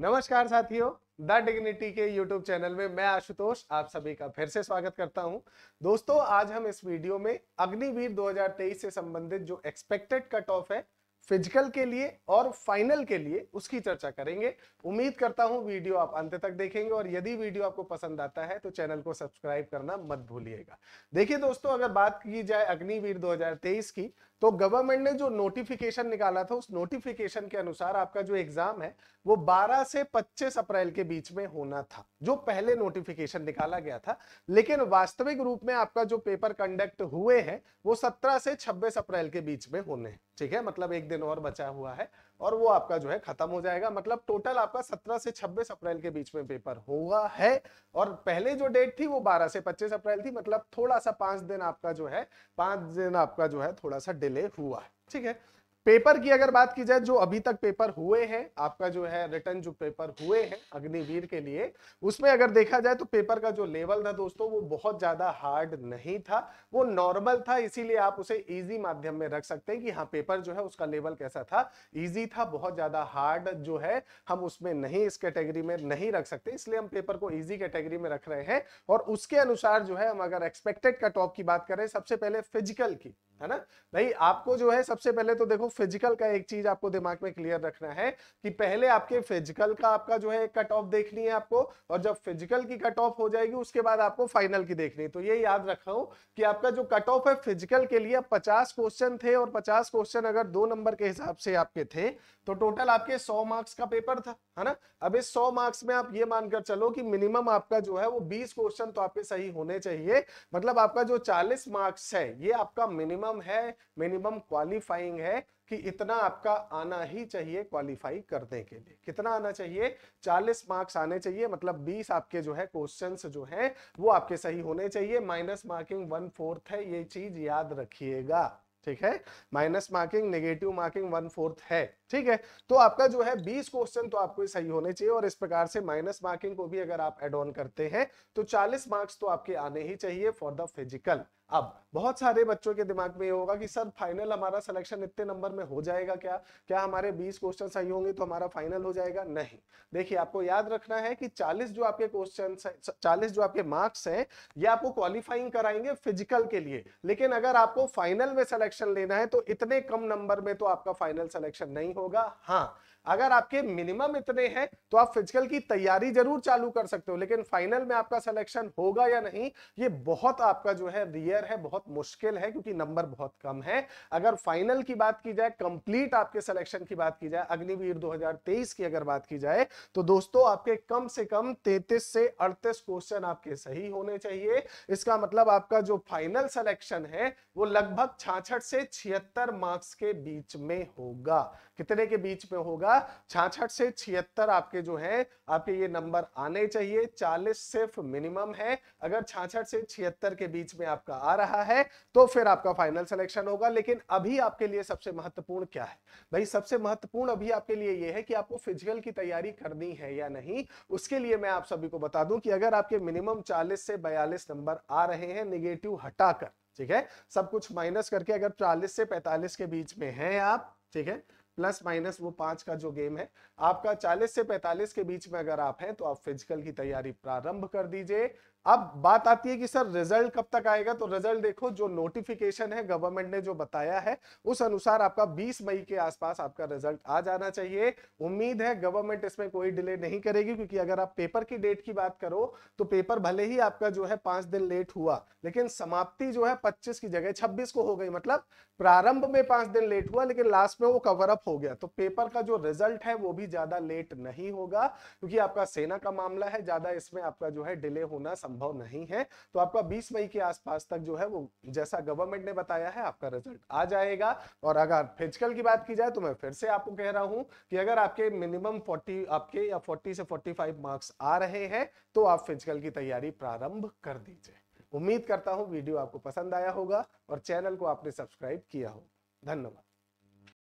नमस्कार साथियों the dignity के यूट्यूब चैनल में मैं आशुतोष आप सभी का फिर से स्वागत करता हूं दोस्तों आज हम इस वीडियो में अग्निवीर 2023 से संबंधित जो एक्सपेक्टेड कट ऑफ है फिजिकल के लिए और फाइनल के लिए उसकी चर्चा करेंगे उम्मीद करता हूं वीडियो आप अंत तक देखेंगे और यदि वीडियो आपको पसंद आता है तो चैनल को सब्सक्राइब करना मत भूलिएगा देखिए दोस्तों अगर बात की जाए अग्निवीर 2023 की तो गवर्नमेंट ने जो नोटिफिकेशन निकाला था उस नोटिफिकेशन के अनुसार आपका जो एग्जाम है वो 12 से 25 अप्रैल के बीच में होना था जो पहले नोटिफिकेशन निकाला गया था लेकिन वास्तविक रूप में आपका जो पेपर कंडक्ट हुए हैं वो 17 से 26 अप्रैल के बीच में होने हैं ठीक है मतलब एक दिन और बचा हुआ है और वो आपका जो है खत्म हो जाएगा मतलब टोटल आपका 17 से 26 अप्रैल के बीच में पेपर हुआ है और पहले जो डेट थी वो 12 से 25 अप्रैल थी मतलब थोड़ा सा पांच दिन आपका जो है पांच दिन आपका जो है थोड़ा सा डिले हुआ है ठीक है पेपर की अगर बात की जाए जो अभी तक पेपर हुए हैं आपका जो है रिटर्न जो पेपर हुए हैं अग्निवीर के लिए उसमें अगर देखा जाए तो पेपर का जो लेवल था दोस्तों वो बहुत ज्यादा हार्ड नहीं था वो नॉर्मल था इसीलिए आप उसे इजी माध्यम में रख सकते हैं कि हाँ पेपर जो है उसका लेवल कैसा था ईजी था बहुत ज्यादा हार्ड जो है हम उसमें नहीं इस कैटेगरी में नहीं रख सकते इसलिए हम पेपर को इजी कैटेगरी में रख रहे हैं और उसके अनुसार जो है हम अगर एक्सपेक्टेड कट ऑफ की बात करें सबसे पहले फिजिकल की है ना भाई आपको जो है सबसे पहले तो देखो फिजिकल का एक चीज आपको दिमाग में क्लियर रखना है कि पहले आपके फिजिकल का आपका जो है कट ऑफ देखनी है आपको और जब फिजिकल की कट ऑफ हो जाएगी उसके बाद आपको फाइनल की देखनी है तो ये याद हूं कि आपका जो कट ऑफ है फिजिकल के लिए पचास क्वेश्चन थे और पचास क्वेश्चन अगर दो नंबर के हिसाब से आपके थे तो टोटल आपके सौ मार्क्स का पेपर था है ना अब इस सौ मार्क्स में आप ये मानकर चलो कि मिनिमम आपका जो है वो बीस क्वेश्चन तो आपके सही होने चाहिए मतलब आपका जो चालीस मार्क्स है ये आपका मिनिमम है मिनिमम क्वालिफाइंग है कि इतना आपका आना ही चाहिए क्वालिफाई करने के लिए कितना आना चाहिए 40 मार्क्स आने चाहिए मतलब 20 आपके जो है क्वेश्चंस जो है वो आपके सही होने चाहिए माइनस मार्किंग वन फोर्थ है ये चीज याद रखिएगा ठीक है minus marking negative marking one fourth है ठीक है तो आपका जो है 20 क्वेश्चन तो आपको सही होने चाहिए और इस प्रकार से माइनस मार्किंग को भी अगर आप एड ऑन करते हैं तो 40 मार्क्स तो आपके आने ही चाहिए फॉर द फिजिकल अब बहुत सारे बच्चों के दिमाग में ये होगा कि सर फाइनल हमारा सिलेक्शन इतने नंबर में हो जाएगा क्या क्या हमारे 20 क्वेश्चन सही होंगे तो हमारा फाइनल हो जाएगा नहीं देखिए आपको याद रखना है कि 40 जो आपके क्वेश्चन 40 जो आपके मार्क्स हैं ये आपको क्वालिफाइंग कराएंगे फिजिकल के लिए लेकिन अगर आपको फाइनल में सिलेक्शन लेना है तो इतने कम नंबर में तो आपका फाइनल सिलेक्शन नहीं होगा हाँ अगर आपके मिनिमम इतने हैं तो आप फिजिकल की तैयारी जरूर चालू कर सकते हो लेकिन फाइनल में आपका सिलेक्शन होगा या नहीं ये बहुत आपका जो है रियर है बहुत मुश्किल है क्योंकि नंबर बहुत कम है अगर फाइनल की बात की जाए कंप्लीट आपके सिलेक्शन की बात की जाए अग्निवीर 2023 की अगर बात की जाए तो दोस्तों आपके कम से कम तैतीस से अड़तीस क्वेश्चन आपके सही होने चाहिए इसका मतलब आपका जो फाइनल सिलेक्शन है वो लगभग छाछ से छिहत्तर मार्क्स के बीच में होगा कितने के बीच में होगा छाछठ से छिहत्तर आपके जो है आपके ये नंबर आने चाहिए चालीस सिर्फ मिनिमम है अगर छाछठ से छिहत्तर के बीच में आपका आ रहा है तो फिर आपका फाइनल सिलेक्शन होगा लेकिन अभी आपके लिए सबसे महत्वपूर्ण क्या है भाई सबसे महत्वपूर्ण अभी आपके लिए ये है कि आपको फिजिकल की तैयारी करनी है या नहीं उसके लिए मैं आप सभी को बता दूं कि अगर आपके मिनिमम चालीस से बयालीस नंबर आ रहे हैं निगेटिव हटाकर ठीक है सब कुछ माइनस करके अगर चालीस से पैंतालीस के बीच में है आप ठीक है प्लस माइनस वो पांच का जो गेम है आपका 40 से 45 के बीच में अगर आप हैं तो आप फिजिकल की तैयारी प्रारंभ कर दीजिए अब बात आती है कि सर रिजल्ट कब तक आएगा तो रिजल्ट देखो जो नोटिफिकेशन है गवर्नमेंट ने जो बताया है उस अनुसार आपका 20 मई के आसपास आपका रिजल्ट आ जाना चाहिए उम्मीद है गवर्नमेंट इसमें कोई डिले नहीं करेगी क्योंकि अगर आप पेपर की डेट की बात करो तो पेपर भले ही आपका जो है पांच दिन लेट हुआ लेकिन समाप्ति जो है पच्चीस की जगह छब्बीस को हो गई मतलब प्रारंभ में पांच दिन लेट हुआ लेकिन लास्ट में वो कवरअप हो गया तो पेपर का जो रिजल्ट है वो भी ज्यादा लेट नहीं होगा क्योंकि आपका सेना का मामला है ज्यादा इसमें आपका जो है डिले होना संभव नहीं है तो आपका बीस मई के आसपास तक जो है वो जैसा गवर्नमेंट ने बताया है आपका रिजल्ट आ जाएगा और अगर फिजिकल की बात की जाए तो मैं फिर से आपको कह रहा हूं कि अगर आपके मिनिमम फोर्टी आपके या फोर्टी से फोर्टी मार्क्स आ रहे हैं तो आप फिजिकल की तैयारी प्रारंभ कर दीजिए उम्मीद करता हूं वीडियो आपको पसंद आया होगा और चैनल को आपने सब्सक्राइब किया हो धन्यवाद